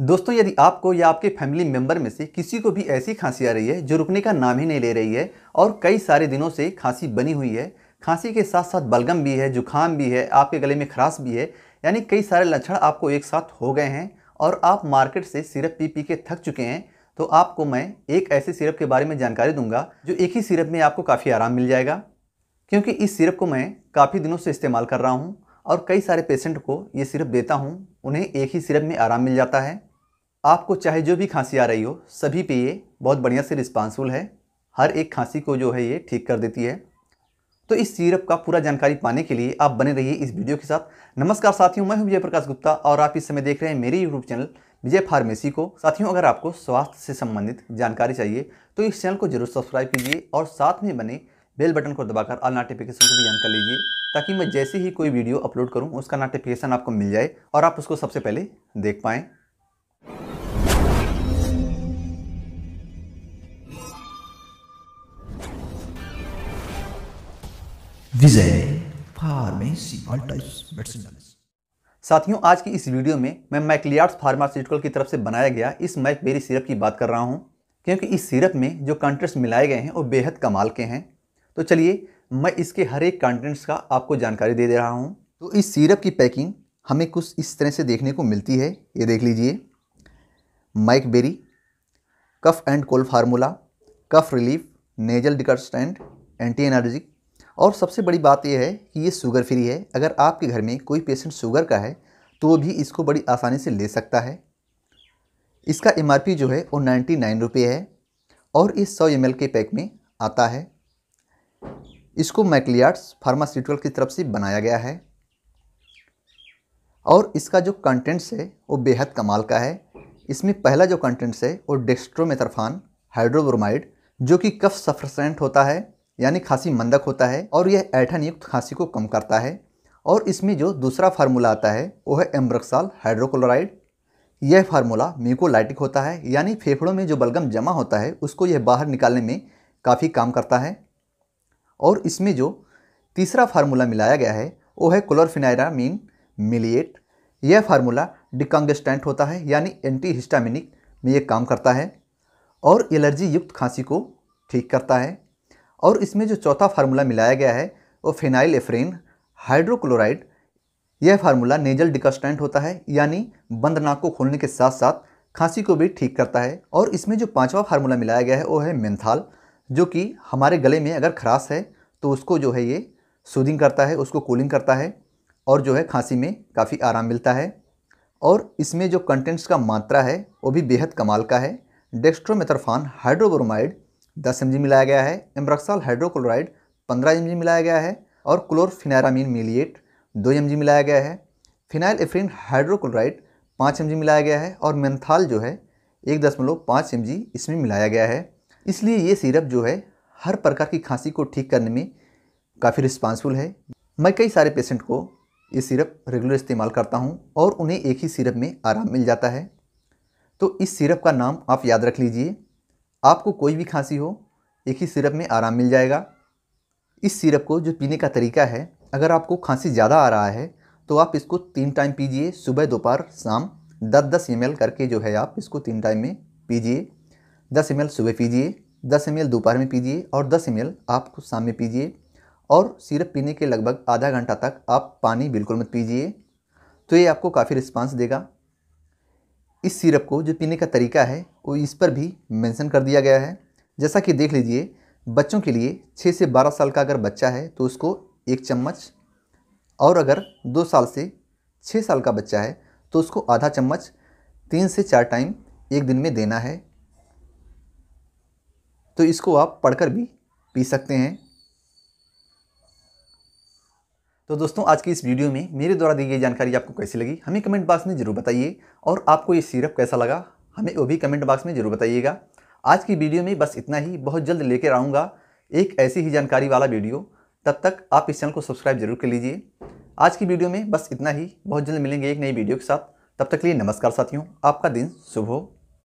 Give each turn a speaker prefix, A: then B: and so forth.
A: दोस्तों यदि आपको या आपके फैमिली मेम्बर में से किसी को भी ऐसी खांसी आ रही है जो रुकने का नाम ही नहीं ले रही है और कई सारे दिनों से खांसी बनी हुई है खांसी के साथ साथ बलगम भी है जुखाम भी है आपके गले में खराश भी है यानी कई सारे लक्षण आपको एक साथ हो गए हैं और आप मार्केट से सिरप पी पी के थक चुके हैं तो आपको मैं एक ऐसे सिरप के बारे में जानकारी दूंगा जो एक ही सिरप में आपको काफ़ी आराम मिल जाएगा क्योंकि इस सिरप को मैं काफ़ी दिनों से इस्तेमाल कर रहा हूँ और कई सारे पेशेंट को ये सिरप देता हूँ उन्हें एक ही सिरप में आराम मिल जाता है आपको चाहे जो भी खांसी आ रही हो सभी पे ये बहुत बढ़िया से रिस्पांसफुल है हर एक खांसी को जो है ये ठीक कर देती है तो इस सीरप का पूरा जानकारी पाने के लिए आप बने रहिए इस वीडियो के साथ नमस्कार साथियों मैं हूं विजय प्रकाश गुप्ता और आप इस समय देख रहे हैं मेरे यूट्यूब चैनल विजय फार्मेसी को साथियों अगर आपको स्वास्थ्य से संबंधित जानकारी चाहिए तो इस चैनल को जरूर सब्सक्राइब कीजिए और साथ में बने बेल बटन को दबाकर ऑल नोटिफिकेशन को भी ऑन कर लीजिए ताकि मैं जैसे ही कोई वीडियो अपलोड करूँ उसका नोटिफिकेशन आपको मिल जाए और आप उसको सबसे पहले देख पाएँ विजय फार्मेसी साथियों आज की इस वीडियो में मैं मैकलियार्ड फार्मास्यूटिकल की तरफ से बनाया गया इस मैकबेरी सिरप की बात कर रहा हूं क्योंकि इस सिरप में जो कंटेंट्स मिलाए गए हैं वो बेहद कमाल के हैं तो चलिए मैं इसके हर एक कंटेंट्स का आपको जानकारी दे दे रहा हूँ तो इस सिरप की पैकिंग हमें कुछ इस तरह से देखने को मिलती है ये देख लीजिए माइकबेरी cough and cold formula cough relief nasal decongestant anti allergic और सबसे बड़ी बात यह है कि ये शुगर फ्री है अगर आपके घर में कोई पेशेंट शुगर का है तो वो भी इसको बड़ी आसानी से ले सकता है इसका एम जो है वो नाइन्टी नाइन रुपये है और इस सौ एम के पैक में आता है इसको मैकलियाट्स फार्मास्यूटिकल की तरफ से बनाया गया है और इसका जो कंटेंट्स है वो बेहद कमाल का है इसमें पहला जो कंटेंट्स है वो डेस्ट्रोमेथरफान हाइड्रोब्रोमाइड जो कि कफ सफरसेंट होता है यानी खांसी मंदक होता है और यह ऐठन युक्त खांसी को कम करता है और इसमें जो दूसरा फार्मूला आता है वो है एम्ब्रक्साल हाइड्रोक्लोराइड यह फार्मूला म्यूकोलाइटिक होता है यानी फेफड़ों में जो बलगम जमा होता है उसको यह बाहर निकालने में काफ़ी काम करता है और इसमें जो तीसरा फार्मूला मिलाया गया है वो है क्लोरफिनाइरामीन मिलिएट यह फार्मूला डिकॉन्गेस्टेंट होता है यानी एंटी हिस्टामिनिक में यह काम करता है और एलर्जी युक्त खांसी को ठीक करता है और इसमें जो चौथा फार्मूला मिलाया गया है वो फिनाइल एफ्रेन हाइड्रोक्लोराइड यह फार्मूला नेजल डिकस्टेंट होता है यानी बंद नाक को खोलने के साथ साथ खांसी को भी ठीक करता है और इसमें जो पांचवा फार्मूला मिलाया गया है वो है मेंथाल जो कि हमारे गले में अगर खराश है तो उसको जो है ये सूदिंग करता है उसको कूलिंग करता है और जो है खांसी में काफ़ी आराम मिलता है और इसमें जो कंटेंट्स का मात्रा है वो भी बेहद कमाल का है डेक्स्ट्रोमेथरफान हाइड्रोब्रोमाइड दस एम मिलाया गया है एम्ब्रक्सॉल हाइड्रोक्लोराइड पंद्रह एम मिलाया गया है और क्लोरफिनारामीन मिलिएट दो एम मिलाया गया है फिनाइल एफ्रीन हाइड्रोक्लोराइड पाँच एम मिलाया गया है और मेंथाल जो है एक दशमलव पाँच एम इसमें मिलाया गया है इसलिए ये सिरप जो है हर प्रकार की खांसी को ठीक करने में काफ़ी रिस्पांसिबल है मैं कई सारे पेशेंट को ये सिरप रेगुलर इस्तेमाल करता हूँ और उन्हें एक ही सिरप में आराम मिल जाता है तो इस सिरप का नाम आप याद रख लीजिए आपको कोई भी खांसी हो एक ही सिरप में आराम मिल जाएगा इस सिरप को जो पीने का तरीका है अगर आपको खांसी ज़्यादा आ रहा है तो आप इसको तीन टाइम पीजिए सुबह दोपहर शाम दस दस एम करके जो है आप इसको तीन टाइम में पीजिए दस एम सुबह पीजिए दस एम दोपहर में पीजिए और दस एम आपको शाम में पीजिए और सिरप पीने के लगभग आधा घंटा तक आप पानी बिल्कुल मत पीजिए तो ये आपको काफ़ी रिस्पांस देगा इस सिरप को जो पीने का तरीका है वो इस पर भी मेंशन कर दिया गया है जैसा कि देख लीजिए बच्चों के लिए छः से बारह साल का अगर बच्चा है तो उसको एक चम्मच और अगर दो साल से छः साल का बच्चा है तो उसको आधा चम्मच तीन से चार टाइम एक दिन में देना है तो इसको आप पढ़कर भी पी सकते हैं तो दोस्तों आज की इस वीडियो में मेरे द्वारा दी गई जानकारी आपको कैसी लगी हमें कमेंट बॉक्स में ज़रूर बताइए और आपको ये सीरप कैसा लगा हमें वो भी कमेंट बॉक्स में ज़रूर बताइएगा आज की वीडियो में बस इतना ही बहुत जल्द लेकर आऊँगा एक ऐसी ही जानकारी वाला वीडियो तब तक आप इस चैनल को सब्सक्राइब जरूर कर लीजिए आज की वीडियो में बस इतना ही बहुत जल्द मिलेंगे एक नई वीडियो के साथ तब तक के लिए नमस्कार साथियों आपका दिन शुभ हो